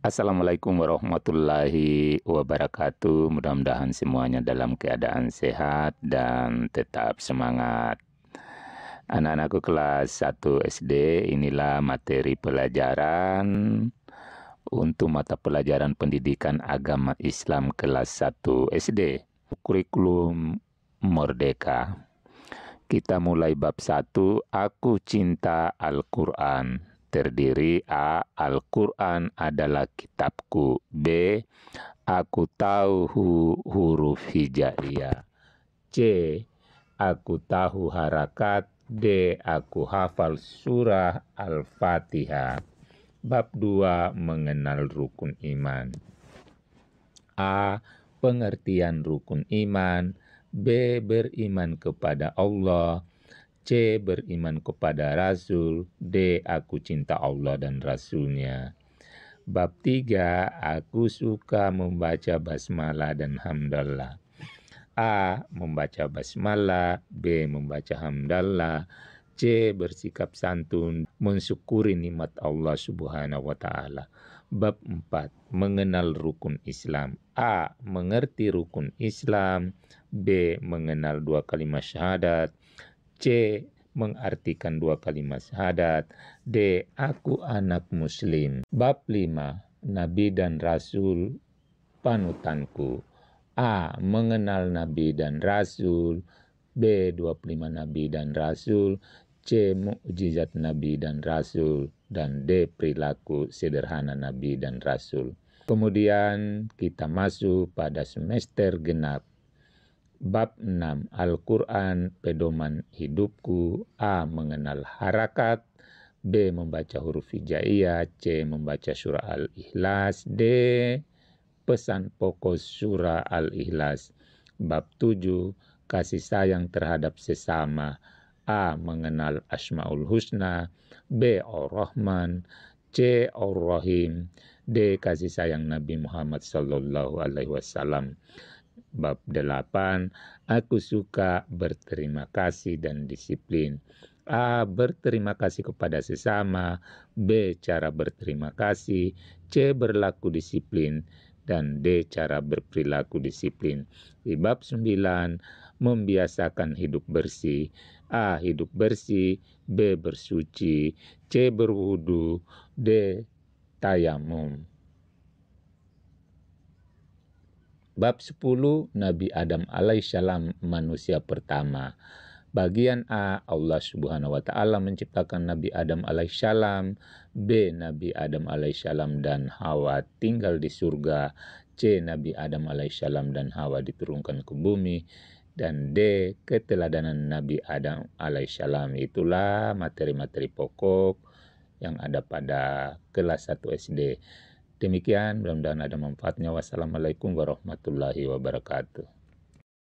Assalamualaikum warahmatullahi wabarakatuh. Mudah-mudahan semuanya dalam keadaan sehat dan tetap semangat. Anak-anakku kelas 1 SD, inilah materi pelajaran untuk mata pelajaran pendidikan agama Islam kelas 1 SD. Kurikulum Merdeka. Kita mulai bab 1, Aku Cinta Al-Quran terdiri A. Al-Quran adalah kitabku B. Aku tahu hu huruf hijaiyah C. Aku tahu harakat D. Aku hafal surah Al-Fatihah Bab 2 Mengenal Rukun Iman A. Pengertian Rukun Iman B. Beriman kepada Allah C. Beriman kepada Rasul D. Aku cinta Allah dan Rasulnya Bab 3. Aku suka membaca basmalah dan hamdallah A. Membaca basmalah B. Membaca hamdallah C. Bersikap santun Mensyukuri nikmat Allah subhanahu wa ta'ala Bab 4. Mengenal rukun Islam A. Mengerti rukun Islam B. Mengenal dua kalimat syahadat C. Mengartikan dua kalimat syahadat. D. Aku anak muslim. Bab 5. Nabi dan Rasul panutanku. A. Mengenal Nabi dan Rasul. B. 25 Nabi dan Rasul. C. Mukjizat Nabi dan Rasul. Dan D. Perilaku sederhana Nabi dan Rasul. Kemudian kita masuk pada semester genap Bab 6 Al-Quran Pedoman Hidupku A. Mengenal harakat B. Membaca huruf hijaiyah C. Membaca surah Al-Ikhlas D. Pesan pokok surah Al-Ikhlas Bab 7 Kasih sayang terhadap sesama A. Mengenal Asma'ul Husna B. Ar-Rahman C. Ar-Rahim D. Kasih sayang Nabi Muhammad Sallallahu Alaihi Wasallam Bab 8, aku suka berterima kasih dan disiplin. A. Berterima kasih kepada sesama. B. Cara berterima kasih. C. Berlaku disiplin. Dan D. Cara berperilaku disiplin. Di bab 9, membiasakan hidup bersih. A. Hidup bersih. B. Bersuci. C. Berwudu. D. Tayamum. Bab 10 Nabi Adam alaihissalam manusia pertama. Bagian A Allah Subhanahu wa taala menciptakan Nabi Adam alaihissalam, B Nabi Adam alaihissalam dan Hawa tinggal di surga, C Nabi Adam alaihissalam dan Hawa diturunkan ke bumi dan D keteladanan Nabi Adam alaihissalam. Itulah materi-materi pokok yang ada pada kelas 1 SD. Demikian, mudah-mudahan ada manfaatnya. Wassalamualaikum warahmatullahi wabarakatuh.